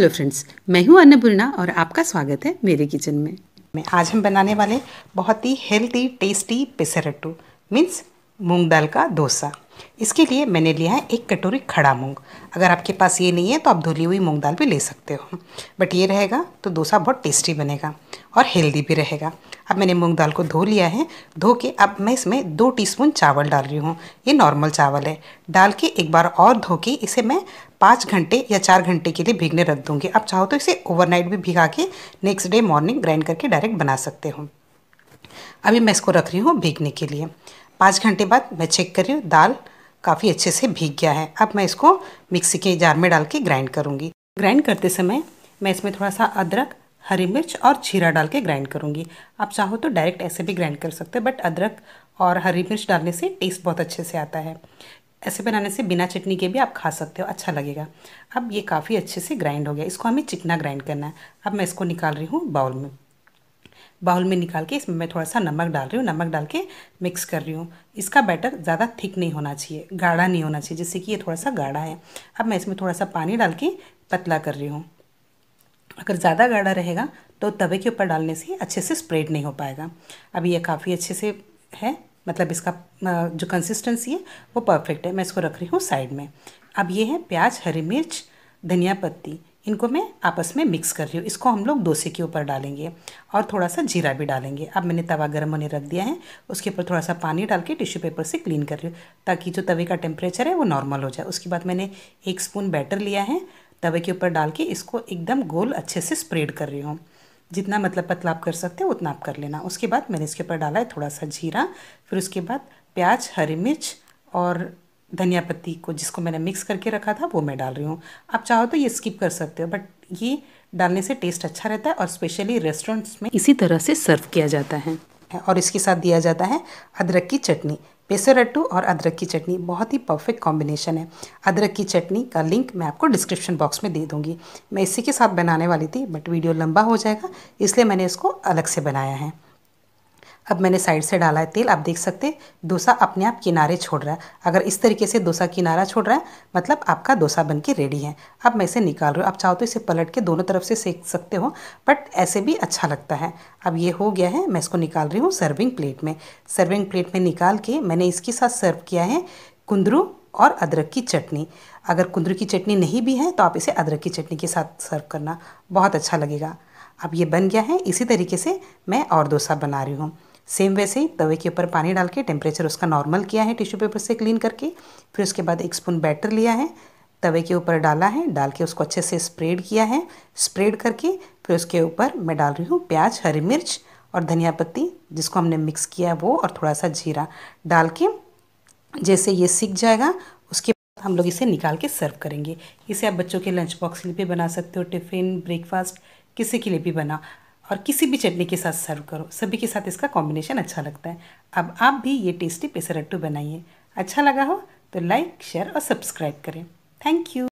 hello friends मैं हूं अन्नपूर्णा और आपका स्वागत है मेरे किचन में मैं आज हम बनाने वाले बहुत ही हेल्दी टेस्टी पेसरट्टू मीन्स मूंग दाल का डोसा इसके लिए मैंने लिया है एक कटोरी खड़ा मूंग अगर आपके पास ये नहीं है तो आप धुली हुई मूंग दाल भी ले सकते हो बट ये रहेगा तो डोसा बहुत टेस्टी बनेगा और हेल्दी भी रहेगा अब मैंने मूंग दाल को धो लिया है धो के अब मैं इसमें दो टीस्पून चावल डाल रही हूँ ये नॉर्मल चावल है डाल के एक बार और धो के इसे मैं पाँच घंटे या चार घंटे के लिए भीगने रख दूंगी आप चाहो तो इसे ओवरनाइट भी भिगा के नेक्स्ट डे मॉर्निंग ग्राइंड करके डायरेक्ट बना सकते हो अभी मैं इसको रख रही हूँ भीगने के लिए पाँच घंटे बाद मैं चेक कर रही हूँ दाल काफ़ी अच्छे से भीग गया है अब मैं इसको मिक्सी के जार में डाल के ग्राइंड करूँगी ग्राइंड करते समय मैं इसमें थोड़ा सा अदरक हरी मिर्च और जीरा डाल के ग्राइंड करूँगी आप चाहो तो डायरेक्ट ऐसे भी ग्राइंड कर सकते हो बट अदरक और हरी मिर्च डालने से टेस्ट बहुत अच्छे से आता है ऐसे बनाने से बिना चटनी के भी आप खा सकते हो अच्छा लगेगा अब ये काफ़ी अच्छे से ग्राइंड हो गया इसको हमें चिकना ग्राइंड करना है अब मैं इसको निकाल रही हूँ बाउल में बाउल में निकाल के इसमें मैं थोड़ा सा नमक डाल रही हूँ नमक डाल के मिक्स कर रही हूँ इसका बैटर ज़्यादा थिक नहीं होना चाहिए गाढ़ा नहीं होना चाहिए जिससे कि ये थोड़ा सा गाढ़ा है अब मैं इसमें थोड़ा सा पानी डाल के पतला कर रही हूँ अगर ज़्यादा गाढ़ा रहेगा तो तवे के ऊपर डालने से अच्छे से स्प्रेड नहीं हो पाएगा अब ये काफ़ी अच्छे से है मतलब इसका जो कंसिस्टेंसी है वो परफेक्ट है मैं इसको रख रही हूँ साइड में अब ये है प्याज हरी मिर्च धनिया पत्ती इनको मैं आपस में मिक्स कर रही हूँ इसको हम लोग डोसे के ऊपर डालेंगे और थोड़ा सा जीरा भी डालेंगे अब मैंने तवा गर्म होने रख दिया है उसके ऊपर थोड़ा सा पानी डाल के टिश्यू पेपर से क्लीन कर रही हूँ ताकि जो तवे का टेम्परेचर है वो नॉर्मल हो जाए उसके बाद मैंने एक स्पून बैटर लिया है तवे के ऊपर डाल के इसको एकदम गोल अच्छे से स्प्रेड कर रही हूँ जितना मतलब पतला आप कर सकते हो उतना आप कर लेना उसके बाद मैंने इसके ऊपर डाला है थोड़ा सा जीरा फिर उसके बाद प्याज हरी मिर्च और धनिया पत्ती को जिसको मैंने मिक्स करके रखा था वो मैं डाल रही हूँ आप चाहो तो ये स्किप कर सकते हो बट ये डालने से टेस्ट अच्छा रहता है और स्पेशली रेस्टोरेंट्स में इसी तरह से सर्व किया जाता है और इसके साथ दिया जाता है अदरक की चटनी पेसोरेटो और अदरक की चटनी बहुत ही परफेक्ट कॉम्बिनेशन है अदरक की चटनी का लिंक मैं आपको डिस्क्रिप्शन बॉक्स में दे दूँगी मैं इसी के साथ बनाने वाली थी बट वीडियो लंबा हो जाएगा इसलिए मैंने इसको अलग से बनाया है अब मैंने साइड से डाला है तेल आप देख सकते हैं डोसा अपने आप किनारे छोड़ रहा है अगर इस तरीके से डोसा किनारा छोड़ रहा है मतलब आपका डोसा बन के रेडी है अब मैं इसे निकाल रही हूँ आप चाहो तो इसे पलट के दोनों तरफ से सेक सकते हो बट ऐसे भी अच्छा लगता है अब ये हो गया है मैं इसको निकाल रही हूँ सर्विंग प्लेट में सर्विंग प्लेट में निकाल के मैंने इसके साथ सर्व किया है कुंदरू और अदरक की चटनी अगर कुंदरू की चटनी नहीं भी है तो आप इसे अदरक की चटनी के साथ सर्व करना बहुत अच्छा लगेगा अब ये बन गया है इसी तरीके से मैं और डोसा बना रही हूँ सेम वैसे ही तवे के ऊपर पानी डाल के टेम्परेचर उसका नॉर्मल किया है टिश्यू पेपर से क्लीन करके फिर उसके बाद एक स्पून बैटर लिया है तवे के ऊपर डाला है डाल के उसको अच्छे से स्प्रेड किया है स्प्रेड करके फिर उसके ऊपर मैं डाल रही हूँ प्याज हरी मिर्च और धनिया पत्ती जिसको हमने मिक्स किया वो और थोड़ा सा जीरा डाल के जैसे ये सीख जाएगा उसके बाद हम लोग इसे निकाल के सर्व करेंगे इसे आप बच्चों के लंच बॉक्स के लिए भी बना सकते हो टिफ़िन ब्रेकफास्ट किसी के लिए भी बना और किसी भी चटनी के साथ सर्व करो सभी के साथ इसका कॉम्बिनेशन अच्छा लगता है अब आप भी ये टेस्टी पेसरट्टू बनाइए अच्छा लगा हो तो लाइक शेयर और सब्सक्राइब करें थैंक यू